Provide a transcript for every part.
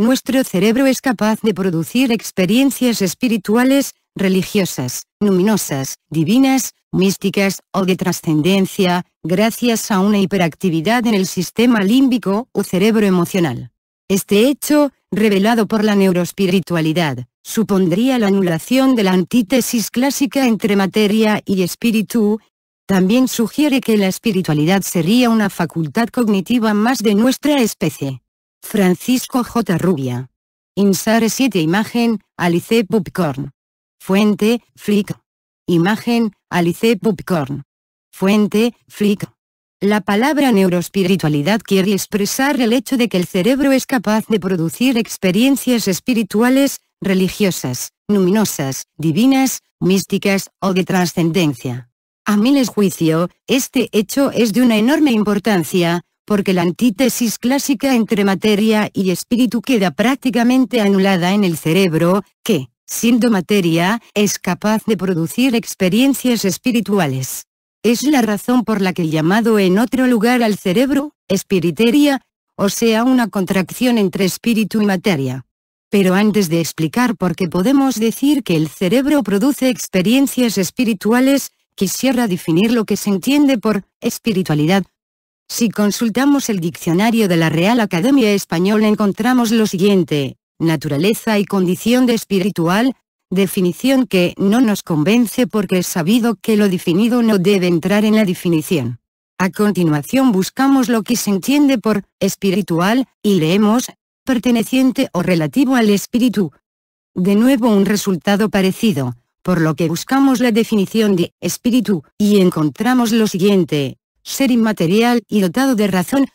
nuestro cerebro es capaz de producir experiencias espirituales, religiosas, luminosas, divinas, místicas o de trascendencia, gracias a una hiperactividad en el sistema límbico o cerebro emocional. Este hecho, revelado por la neuroespiritualidad, supondría la anulación de la antítesis clásica entre materia y espíritu, también sugiere que la espiritualidad sería una facultad cognitiva más de nuestra especie. Francisco J. Rubia. Insare 7 Imagen, Alice Popcorn. Fuente, Flick. Imagen, Alice Popcorn. Fuente, Flick. La palabra neuroespiritualidad quiere expresar el hecho de que el cerebro es capaz de producir experiencias espirituales, religiosas, luminosas, divinas, místicas o de trascendencia. A les juicio, este hecho es de una enorme importancia, porque la antítesis clásica entre materia y espíritu queda prácticamente anulada en el cerebro, que, siendo materia, es capaz de producir experiencias espirituales. Es la razón por la que llamado en otro lugar al cerebro, espiritería, o sea una contracción entre espíritu y materia. Pero antes de explicar por qué podemos decir que el cerebro produce experiencias espirituales, quisiera definir lo que se entiende por espiritualidad, si consultamos el diccionario de la Real Academia Española encontramos lo siguiente, naturaleza y condición de espiritual, definición que no nos convence porque es sabido que lo definido no debe entrar en la definición. A continuación buscamos lo que se entiende por espiritual, y leemos, perteneciente o relativo al espíritu. De nuevo un resultado parecido, por lo que buscamos la definición de espíritu, y encontramos lo siguiente, ser inmaterial y dotado de razón.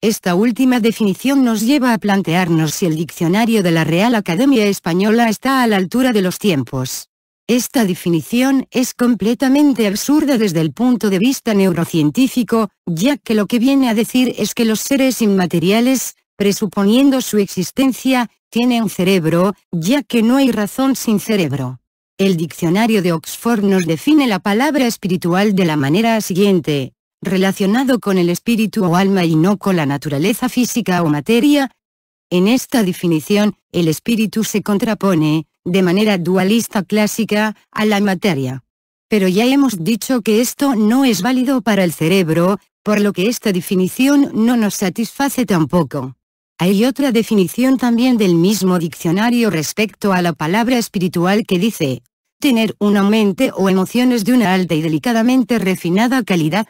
Esta última definición nos lleva a plantearnos si el diccionario de la Real Academia Española está a la altura de los tiempos. Esta definición es completamente absurda desde el punto de vista neurocientífico, ya que lo que viene a decir es que los seres inmateriales, presuponiendo su existencia, tienen cerebro, ya que no hay razón sin cerebro. El diccionario de Oxford nos define la palabra espiritual de la manera siguiente, relacionado con el espíritu o alma y no con la naturaleza física o materia. En esta definición, el espíritu se contrapone, de manera dualista clásica, a la materia. Pero ya hemos dicho que esto no es válido para el cerebro, por lo que esta definición no nos satisface tampoco. Hay otra definición también del mismo diccionario respecto a la palabra espiritual que dice, tener una mente o emociones de una alta y delicadamente refinada calidad,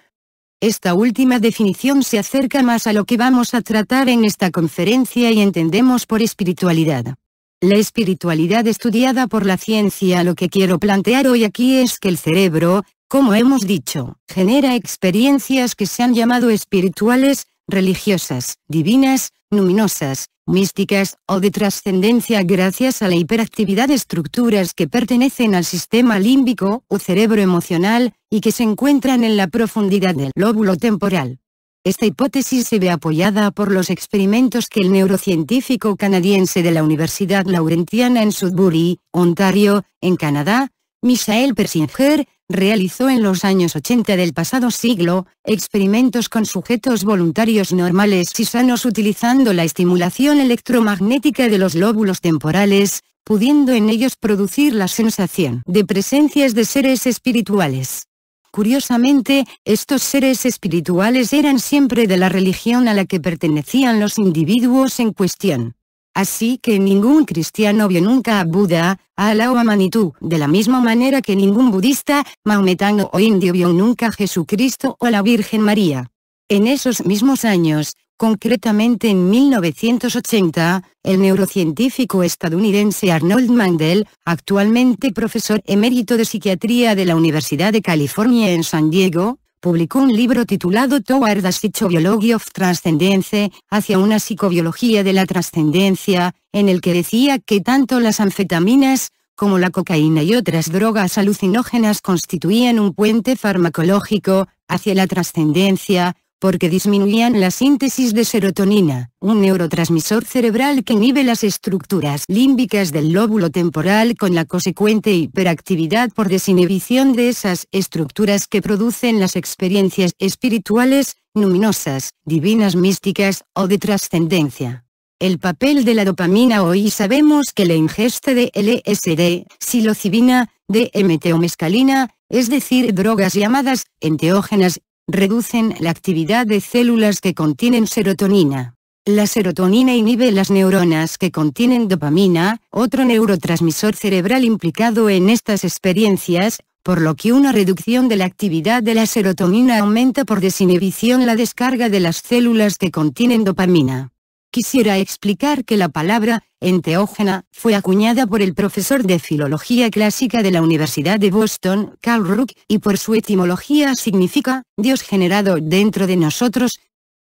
esta última definición se acerca más a lo que vamos a tratar en esta conferencia y entendemos por espiritualidad. La espiritualidad estudiada por la ciencia lo que quiero plantear hoy aquí es que el cerebro, como hemos dicho, genera experiencias que se han llamado espirituales, religiosas, divinas, luminosas, místicas o de trascendencia gracias a la hiperactividad de estructuras que pertenecen al sistema límbico o cerebro emocional, y que se encuentran en la profundidad del lóbulo temporal. Esta hipótesis se ve apoyada por los experimentos que el neurocientífico canadiense de la Universidad Laurentiana en Sudbury, Ontario, en Canadá, Michael Persinger, realizó en los años 80 del pasado siglo, experimentos con sujetos voluntarios normales y sanos utilizando la estimulación electromagnética de los lóbulos temporales, pudiendo en ellos producir la sensación de presencias de seres espirituales. Curiosamente, estos seres espirituales eran siempre de la religión a la que pertenecían los individuos en cuestión. Así que ningún cristiano vio nunca a Buda, a Allah o a Manitou, de la misma manera que ningún budista, maometano o indio vio nunca a Jesucristo o a la Virgen María. En esos mismos años, Concretamente en 1980, el neurocientífico estadounidense Arnold Mandel, actualmente profesor emérito de psiquiatría de la Universidad de California en San Diego, publicó un libro titulado Toward the Psychobiology of Transcendence, hacia una psicobiología de la trascendencia, en el que decía que tanto las anfetaminas, como la cocaína y otras drogas alucinógenas constituían un puente farmacológico, hacia la trascendencia, porque disminuían la síntesis de serotonina, un neurotransmisor cerebral que inhibe las estructuras límbicas del lóbulo temporal con la consecuente hiperactividad por desinhibición de esas estructuras que producen las experiencias espirituales, luminosas, divinas místicas o de trascendencia el papel de la dopamina hoy sabemos que la ingesta de LSD, psilocibina, DMT o mescalina, es decir drogas llamadas enteógenas reducen la actividad de células que contienen serotonina. La serotonina inhibe las neuronas que contienen dopamina, otro neurotransmisor cerebral implicado en estas experiencias, por lo que una reducción de la actividad de la serotonina aumenta por desinhibición la descarga de las células que contienen dopamina quisiera explicar que la palabra enteógena fue acuñada por el profesor de Filología Clásica de la Universidad de Boston, Carl Rook, y por su etimología significa Dios generado dentro de nosotros.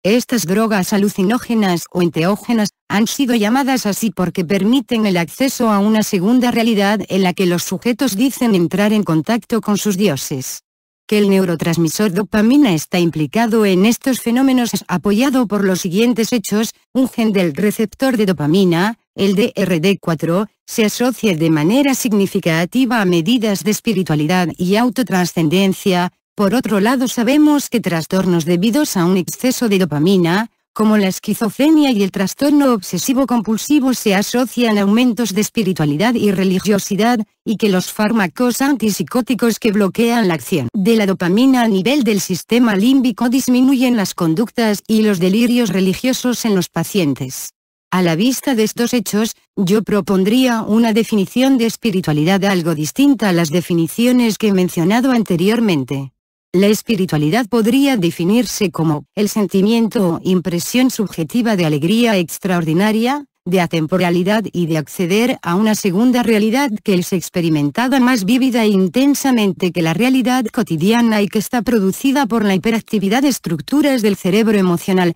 Estas drogas alucinógenas o enteógenas han sido llamadas así porque permiten el acceso a una segunda realidad en la que los sujetos dicen entrar en contacto con sus dioses que el neurotransmisor dopamina está implicado en estos fenómenos es apoyado por los siguientes hechos, un gen del receptor de dopamina, el DRD4, se asocia de manera significativa a medidas de espiritualidad y autotranscendencia, por otro lado sabemos que trastornos debidos a un exceso de dopamina, como la esquizofrenia y el trastorno obsesivo-compulsivo se asocian a aumentos de espiritualidad y religiosidad, y que los fármacos antipsicóticos que bloquean la acción de la dopamina a nivel del sistema límbico disminuyen las conductas y los delirios religiosos en los pacientes. A la vista de estos hechos, yo propondría una definición de espiritualidad algo distinta a las definiciones que he mencionado anteriormente. La espiritualidad podría definirse como el sentimiento o impresión subjetiva de alegría extraordinaria, de atemporalidad y de acceder a una segunda realidad que es experimentada más vívida e intensamente que la realidad cotidiana y que está producida por la hiperactividad de estructuras del cerebro emocional.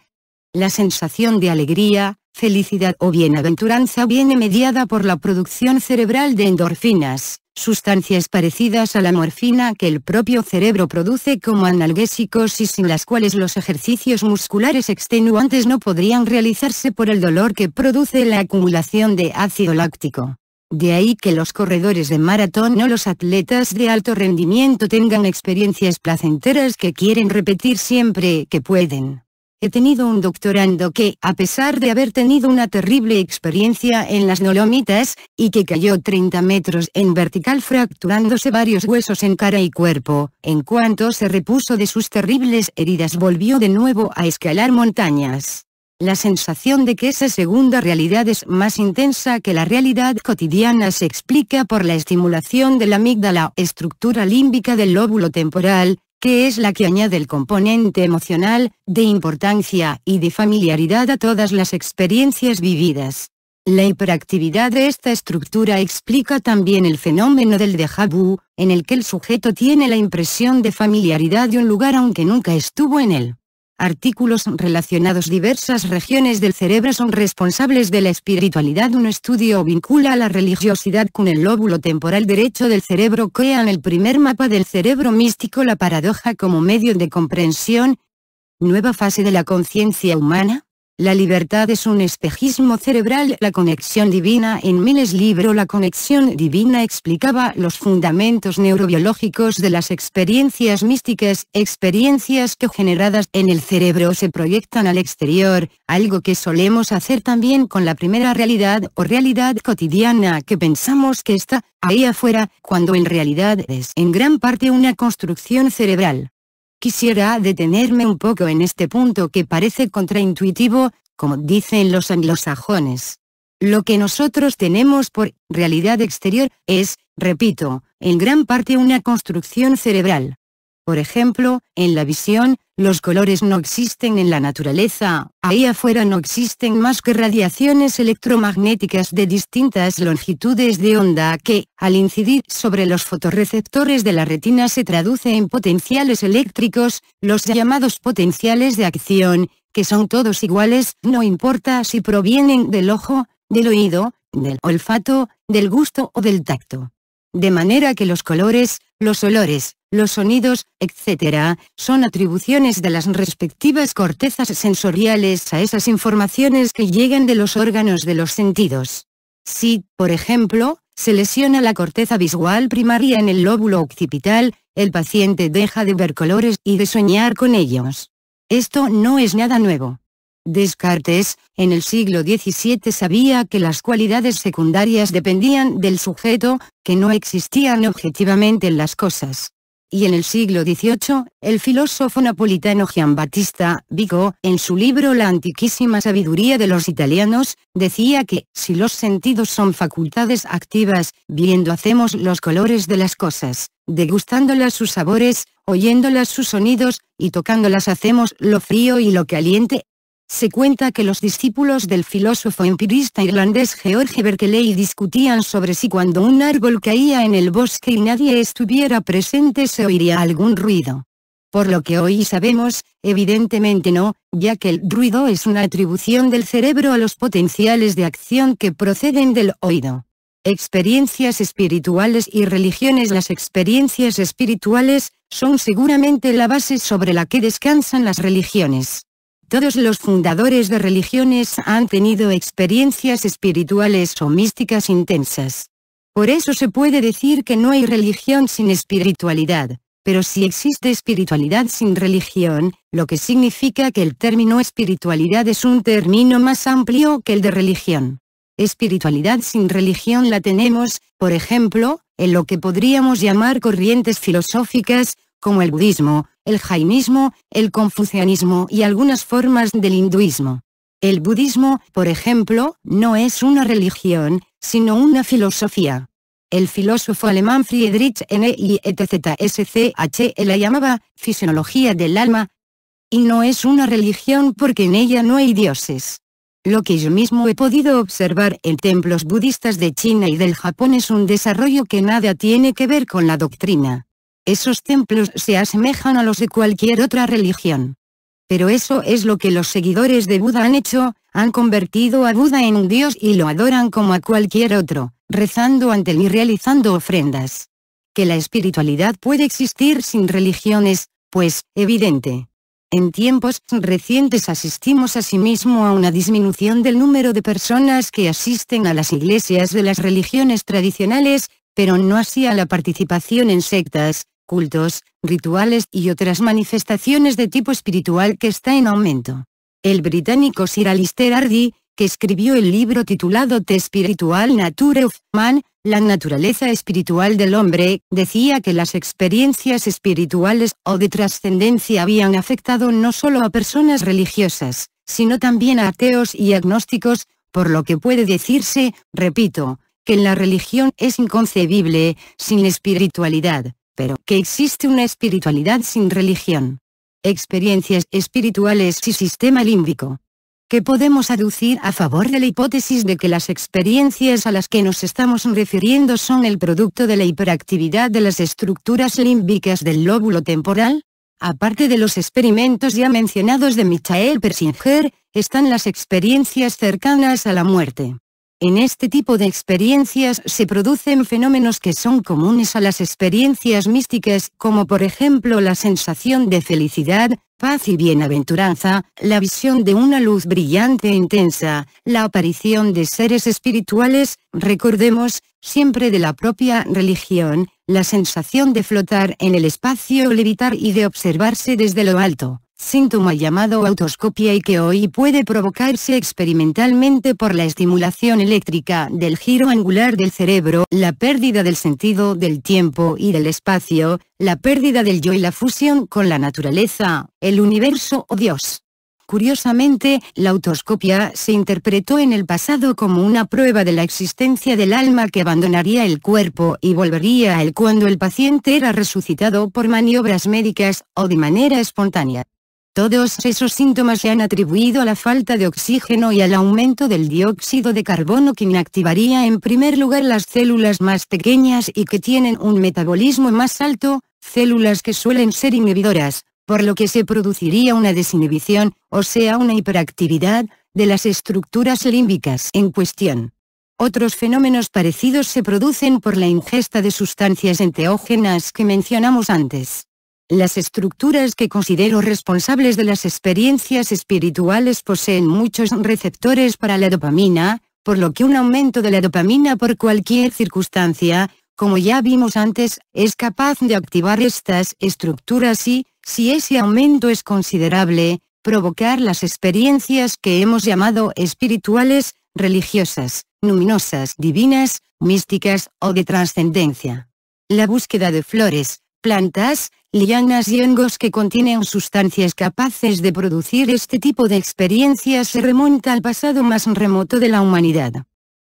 La sensación de alegría, felicidad o bienaventuranza viene mediada por la producción cerebral de endorfinas, sustancias parecidas a la morfina que el propio cerebro produce como analgésicos y sin las cuales los ejercicios musculares extenuantes no podrían realizarse por el dolor que produce la acumulación de ácido láctico. De ahí que los corredores de maratón o los atletas de alto rendimiento tengan experiencias placenteras que quieren repetir siempre que pueden. He tenido un doctorando que, a pesar de haber tenido una terrible experiencia en las nolomitas, y que cayó 30 metros en vertical fracturándose varios huesos en cara y cuerpo, en cuanto se repuso de sus terribles heridas volvió de nuevo a escalar montañas. La sensación de que esa segunda realidad es más intensa que la realidad cotidiana se explica por la estimulación de la amígdala, estructura límbica del lóbulo temporal, que es la que añade el componente emocional, de importancia y de familiaridad a todas las experiencias vividas. La hiperactividad de esta estructura explica también el fenómeno del déjà vu, en el que el sujeto tiene la impresión de familiaridad de un lugar aunque nunca estuvo en él artículos relacionados diversas regiones del cerebro son responsables de la espiritualidad. Un estudio vincula la religiosidad con el lóbulo temporal derecho del cerebro crean el primer mapa del cerebro místico la paradoja como medio de comprensión. Nueva fase de la conciencia humana. La libertad es un espejismo cerebral. La conexión divina en Miles libro La conexión divina explicaba los fundamentos neurobiológicos de las experiencias místicas, experiencias que generadas en el cerebro se proyectan al exterior, algo que solemos hacer también con la primera realidad o realidad cotidiana que pensamos que está ahí afuera, cuando en realidad es en gran parte una construcción cerebral. Quisiera detenerme un poco en este punto que parece contraintuitivo, como dicen los anglosajones. Lo que nosotros tenemos por realidad exterior es, repito, en gran parte una construcción cerebral. Por ejemplo, en la visión, los colores no existen en la naturaleza, ahí afuera no existen más que radiaciones electromagnéticas de distintas longitudes de onda que, al incidir sobre los fotorreceptores de la retina se traduce en potenciales eléctricos, los llamados potenciales de acción, que son todos iguales, no importa si provienen del ojo, del oído, del olfato, del gusto o del tacto de manera que los colores, los olores, los sonidos, etc., son atribuciones de las respectivas cortezas sensoriales a esas informaciones que llegan de los órganos de los sentidos. Si, por ejemplo, se lesiona la corteza visual primaria en el lóbulo occipital, el paciente deja de ver colores y de soñar con ellos. Esto no es nada nuevo. Descartes, en el siglo XVII sabía que las cualidades secundarias dependían del sujeto, que no existían objetivamente en las cosas. Y en el siglo XVIII, el filósofo napolitano Giambattista Vico, en su libro La antiquísima sabiduría de los italianos, decía que, si los sentidos son facultades activas, viendo hacemos los colores de las cosas, degustándolas sus sabores, oyéndolas sus sonidos, y tocándolas hacemos lo frío y lo caliente, se cuenta que los discípulos del filósofo empirista irlandés George Berkeley discutían sobre si cuando un árbol caía en el bosque y nadie estuviera presente se oiría algún ruido. Por lo que hoy sabemos, evidentemente no, ya que el ruido es una atribución del cerebro a los potenciales de acción que proceden del oído. Experiencias espirituales y religiones Las experiencias espirituales, son seguramente la base sobre la que descansan las religiones. Todos los fundadores de religiones han tenido experiencias espirituales o místicas intensas. Por eso se puede decir que no hay religión sin espiritualidad, pero si existe espiritualidad sin religión, lo que significa que el término espiritualidad es un término más amplio que el de religión. Espiritualidad sin religión la tenemos, por ejemplo, en lo que podríamos llamar corrientes filosóficas, como el budismo, el jainismo, el confucianismo y algunas formas del hinduismo. El budismo, por ejemplo, no es una religión, sino una filosofía. El filósofo alemán Friedrich Nietzsche la llamaba «fisiología del alma», y no es una religión porque en ella no hay dioses. Lo que yo mismo he podido observar en templos budistas de China y del Japón es un desarrollo que nada tiene que ver con la doctrina. Esos templos se asemejan a los de cualquier otra religión. Pero eso es lo que los seguidores de Buda han hecho, han convertido a Buda en un dios y lo adoran como a cualquier otro, rezando ante él y realizando ofrendas. Que la espiritualidad puede existir sin religiones, pues, evidente. En tiempos recientes asistimos asimismo a una disminución del número de personas que asisten a las iglesias de las religiones tradicionales, pero no así a la participación en sectas, cultos, rituales y otras manifestaciones de tipo espiritual que está en aumento. El británico Sir Alistair Hardy, que escribió el libro titulado The Spiritual Nature of Man, la naturaleza espiritual del hombre, decía que las experiencias espirituales o de trascendencia habían afectado no solo a personas religiosas, sino también a ateos y agnósticos, por lo que puede decirse, repito, que la religión es inconcebible, sin espiritualidad pero que existe una espiritualidad sin religión. Experiencias espirituales y sistema límbico. ¿Qué podemos aducir a favor de la hipótesis de que las experiencias a las que nos estamos refiriendo son el producto de la hiperactividad de las estructuras límbicas del lóbulo temporal? Aparte de los experimentos ya mencionados de Michael Persinger, están las experiencias cercanas a la muerte. En este tipo de experiencias se producen fenómenos que son comunes a las experiencias místicas, como por ejemplo la sensación de felicidad, paz y bienaventuranza, la visión de una luz brillante e intensa, la aparición de seres espirituales, recordemos, siempre de la propia religión, la sensación de flotar en el espacio o levitar y de observarse desde lo alto síntoma llamado autoscopia y que hoy puede provocarse experimentalmente por la estimulación eléctrica del giro angular del cerebro, la pérdida del sentido del tiempo y del espacio, la pérdida del yo y la fusión con la naturaleza, el universo o oh Dios. Curiosamente, la autoscopia se interpretó en el pasado como una prueba de la existencia del alma que abandonaría el cuerpo y volvería a él cuando el paciente era resucitado por maniobras médicas o de manera espontánea. Todos esos síntomas se han atribuido a la falta de oxígeno y al aumento del dióxido de carbono que inactivaría en primer lugar las células más pequeñas y que tienen un metabolismo más alto, células que suelen ser inhibidoras, por lo que se produciría una desinhibición, o sea una hiperactividad, de las estructuras límbicas en cuestión. Otros fenómenos parecidos se producen por la ingesta de sustancias enteógenas que mencionamos antes. Las estructuras que considero responsables de las experiencias espirituales poseen muchos receptores para la dopamina, por lo que un aumento de la dopamina por cualquier circunstancia, como ya vimos antes, es capaz de activar estas estructuras y, si ese aumento es considerable, provocar las experiencias que hemos llamado espirituales, religiosas, luminosas, divinas, místicas o de trascendencia. La búsqueda de flores, plantas, lianas y hongos que contienen sustancias capaces de producir este tipo de experiencias se remonta al pasado más remoto de la humanidad.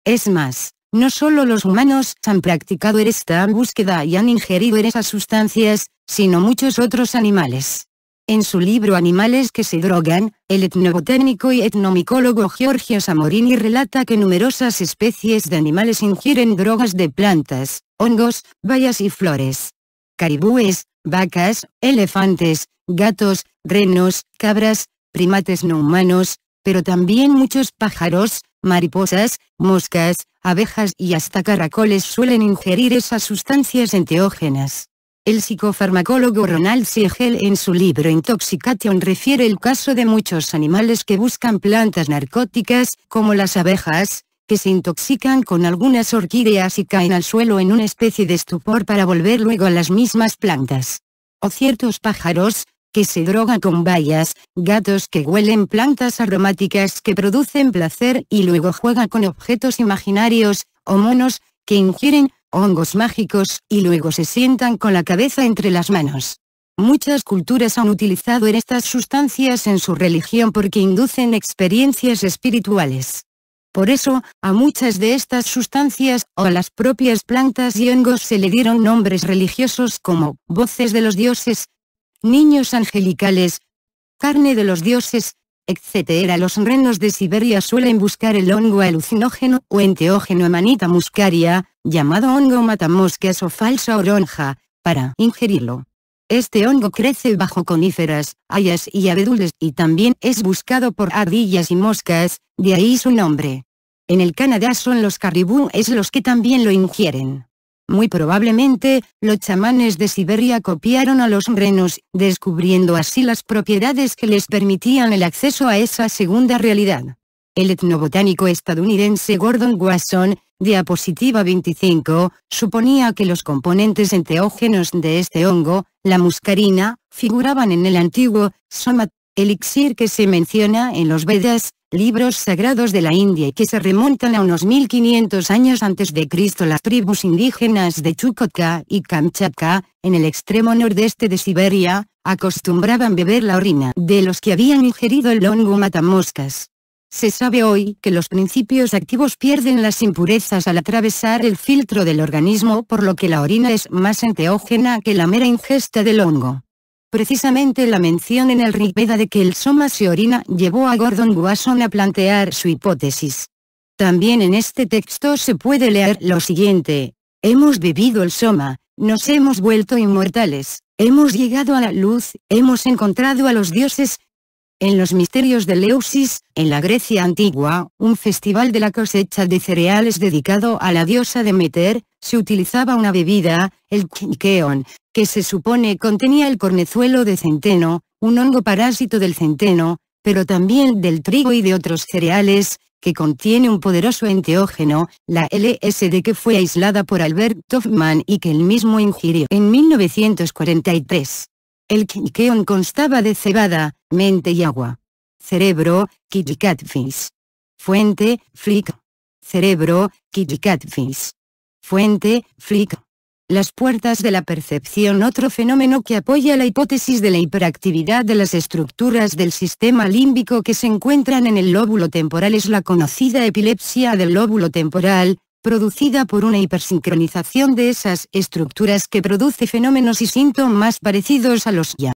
Es más, no solo los humanos han practicado esta búsqueda y han ingerido esas sustancias, sino muchos otros animales. En su libro Animales que se drogan, el etnobotánico y etnomicólogo Giorgio Samorini relata que numerosas especies de animales ingieren drogas de plantas, hongos, bayas y flores caribúes, vacas, elefantes, gatos, renos, cabras, primates no humanos, pero también muchos pájaros, mariposas, moscas, abejas y hasta caracoles suelen ingerir esas sustancias enteógenas. El psicofarmacólogo Ronald Siegel en su libro Intoxication refiere el caso de muchos animales que buscan plantas narcóticas, como las abejas, se intoxican con algunas orquídeas y caen al suelo en una especie de estupor para volver luego a las mismas plantas. O ciertos pájaros, que se drogan con bayas, gatos que huelen plantas aromáticas que producen placer y luego juegan con objetos imaginarios, o monos, que ingieren, hongos mágicos, y luego se sientan con la cabeza entre las manos. Muchas culturas han utilizado estas sustancias en su religión porque inducen experiencias espirituales. Por eso, a muchas de estas sustancias o a las propias plantas y hongos se le dieron nombres religiosos como voces de los dioses, niños angelicales, carne de los dioses, etc. Los renos de Siberia suelen buscar el hongo alucinógeno o enteógeno Amanita muscaria, llamado hongo matamoscas o falsa oronja, para ingerirlo. Este hongo crece bajo coníferas, hayas y abedules y también es buscado por ardillas y moscas, de ahí su nombre. En el Canadá son los caribúes los que también lo ingieren. Muy probablemente, los chamanes de Siberia copiaron a los renos, descubriendo así las propiedades que les permitían el acceso a esa segunda realidad. El etnobotánico estadounidense Gordon Wasson, Diapositiva 25, suponía que los componentes enteógenos de este hongo, la muscarina, figuraban en el antiguo, somat, elixir que se menciona en los Vedas, libros sagrados de la India y que se remontan a unos 1500 años antes de Cristo. Las tribus indígenas de Chukotka y Kamchatka, en el extremo nordeste de Siberia, acostumbraban beber la orina de los que habían ingerido el hongo matamoscas. Se sabe hoy que los principios activos pierden las impurezas al atravesar el filtro del organismo por lo que la orina es más enteógena que la mera ingesta del hongo. Precisamente la mención en el Rigveda de que el soma se orina llevó a Gordon Wasson a plantear su hipótesis. También en este texto se puede leer lo siguiente, hemos vivido el soma, nos hemos vuelto inmortales, hemos llegado a la luz, hemos encontrado a los dioses, en los misterios de Leusis, en la Grecia antigua, un festival de la cosecha de cereales dedicado a la diosa Demeter, se utilizaba una bebida, el quinqueón, que se supone contenía el cornezuelo de centeno, un hongo parásito del centeno, pero también del trigo y de otros cereales, que contiene un poderoso enteógeno, la LSD que fue aislada por Albert Hoffman y que él mismo ingirió en 1943. El quinqueón constaba de cebada, mente y agua. Cerebro, Kitty Catfish. Fuente, Flick. Cerebro, Kitty Catfish. Fuente, Flick. Las puertas de la percepción Otro fenómeno que apoya la hipótesis de la hiperactividad de las estructuras del sistema límbico que se encuentran en el lóbulo temporal es la conocida epilepsia del lóbulo temporal, producida por una hipersincronización de esas estructuras que produce fenómenos y síntomas parecidos a los ya